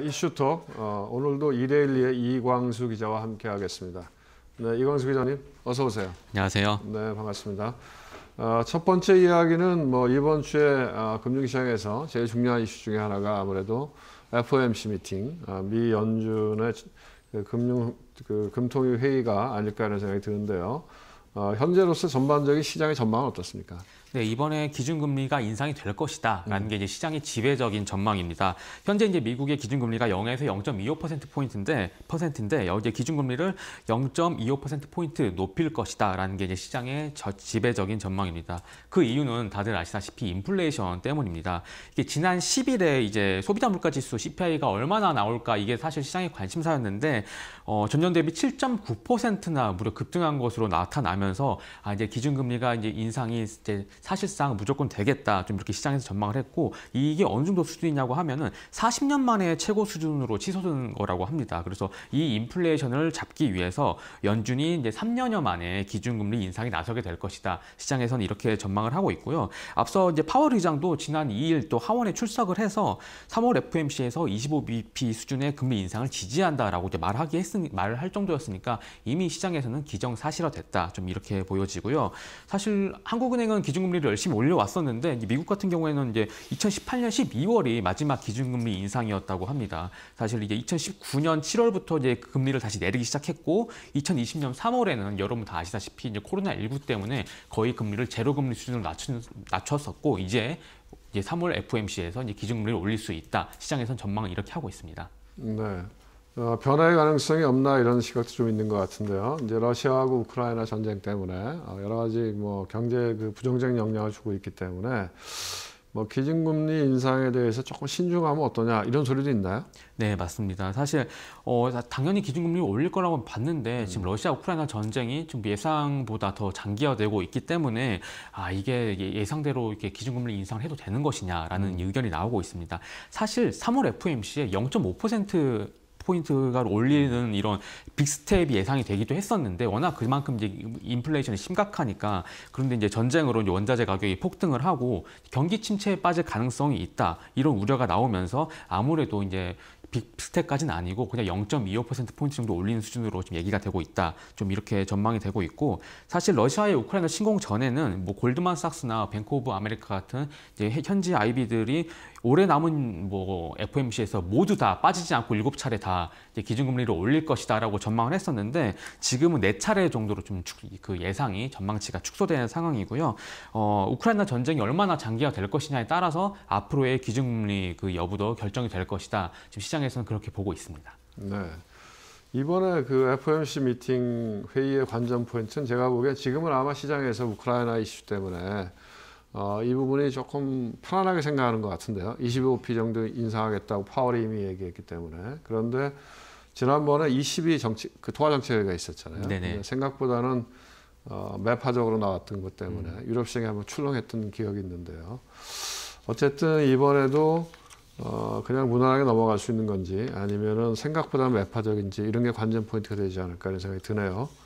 이슈톡 어, 오늘도 이데일리의 이광수 기자와 함께 하겠습니다. 네, 이광수 기자님 어서 오세요. 안녕하세요. 네, 반갑습니다. 어, 첫 번째 이야기는 뭐 이번 주에 어, 금융시장에서 제일 중요한 이슈 중에 하나가 아무래도 FOMC 미팅, 어, 미 연준의 그 금융 그 금통위 회의가 아닐까 하는 생각이 드는데요. 어, 현재로서 전반적인 시장의 전망은 어떻습니까? 네, 이번에 기준금리가 인상이 될 것이다라는 음. 게 이제 시장의 지배적인 전망입니다. 현재 이제 미국의 기준금리가 0에서 0.25%포인트인데, 퍼센트인데, 여기 기준금리를 0.25%포인트 높일 것이다라는 게 이제 시장의 저, 지배적인 전망입니다. 그 이유는 다들 아시다시피 인플레이션 때문입니다. 이게 지난 10일에 이제 소비자 물가지수 CPI가 얼마나 나올까 이게 사실 시장의 관심사였는데, 어, 전년 대비 7.9%나 무려 급등한 것으로 나타나면 나면서아 이제 기준금리가 이제 인상이 이제 사실상 무조건 되겠다 좀 이렇게 시장에서 전망을 했고 이게 어느 정도 수준이냐고 하면은 40년 만에 최고 수준으로 치솟은 거라고 합니다. 그래서 이 인플레이션을 잡기 위해서 연준이 이제 3년여 만에 기준금리 인상이 나서게 될 것이다. 시장에서는 이렇게 전망을 하고 있고요. 앞서 이제 파월 의장도 지난 2일 또 하원에 출석을 해서 3월 FOMC에서 25bp 수준의 금리 인상을 지지한다라고 이제 말하기 했으니 말할 정도였으니까 이미 시장에서는 기정사실화됐다. 좀 이렇게 보여지고요. 사실 한국은행은 기준금리를 열심히 올려왔었는데 미국 같은 경우에는 이제 2018년 12월이 마지막 기준금리 인상이었다고 합니다. 사실 이게 2019년 7월부터 이제 그 금리를 다시 내리기 시작했고 2020년 3월에는 여러분 다 아시다시피 이제 코로나19 때문에 거의 금리를 제로금리 수준으로 낮춘, 낮췄었고 이제 이제 3월 FOMC에서 이제 기준금리를 올릴 수 있다. 시장에서는 전망을 이렇게 하고 있습니다. 네. 어, 변화의 가능성이 없나 이런 시각도 좀 있는 것 같은데요. 이제 러시아하고 우크라이나 전쟁 때문에 어, 여러 가지 뭐 경제 그 부정적인 영향을 주고 있기 때문에 뭐 기준금리 인상에 대해서 조금 신중하면 어떠냐 이런 소리도 있나요? 네 맞습니다. 사실 어, 당연히 기준금리 올릴 거라고 봤는데 음. 지금 러시아 우크라이나 전쟁이 좀 예상보다 더 장기화되고 있기 때문에 아 이게 예, 예상대로 이렇게 기준금리 인상을 해도 되는 것이냐라는 음. 의견이 나오고 있습니다. 사실 3월 FOMC에 0.5% 포인트가 올리는 이런 빅스텝이 예상이 되기도 했었는데 워낙 그만큼 이제 인플레이션이 심각하니까 그런데 이제 전쟁으로 이제 원자재 가격이 폭등을 하고 경기 침체에 빠질 가능성이 있다 이런 우려가 나오면서 아무래도 이제 빅스텝까지는 아니고 그냥 0.25%포인트 정도 올리는 수준으로 지금 얘기가 되고 있다. 좀 이렇게 전망이 되고 있고 사실 러시아의 우크라이나 침공 전에는 뭐 골드만삭스나 뱅크 오브 아메리카 같은 현지 아이비들이 올해 남은 뭐 FOMC에서 모두 다 빠지지 않고 일곱 차례 다 기준금리를 올릴 것이다라고 전망을 했었는데 지금은 네 차례 정도로 좀 그 예상이 전망치가 축소되는 상황이고요. 어, 우크라이나 전쟁이 얼마나 장기화 될 것이냐에 따라서 앞으로의 기준금리 그 여부도 결정이 될 것이다. 지금 시장에서는 그렇게 보고 있습니다. 네. 이번에 그 FOMC 미팅 회의의 관전 포인트는 제가 보기에 지금은 아마 시장에서 우크라이나 이슈 때문에 어, 이 부분이 조금 편안하게 생각하는 것 같은데요. 25p 정도 인상하겠다고 파월이 이미 얘기했기 때문에. 그런데 지난번에 2이 정치, 그 통화정책회가 있었잖아요. 네네. 생각보다는 어, 매파적으로 나왔던 것 때문에 음. 유럽시장에 한번 출렁했던 기억이 있는데요. 어쨌든 이번에도 어, 그냥 무난하게 넘어갈 수 있는 건지 아니면은 생각보다 매파적인지 이런 게 관전 포인트가 되지 않을까 이런 생각이 드네요.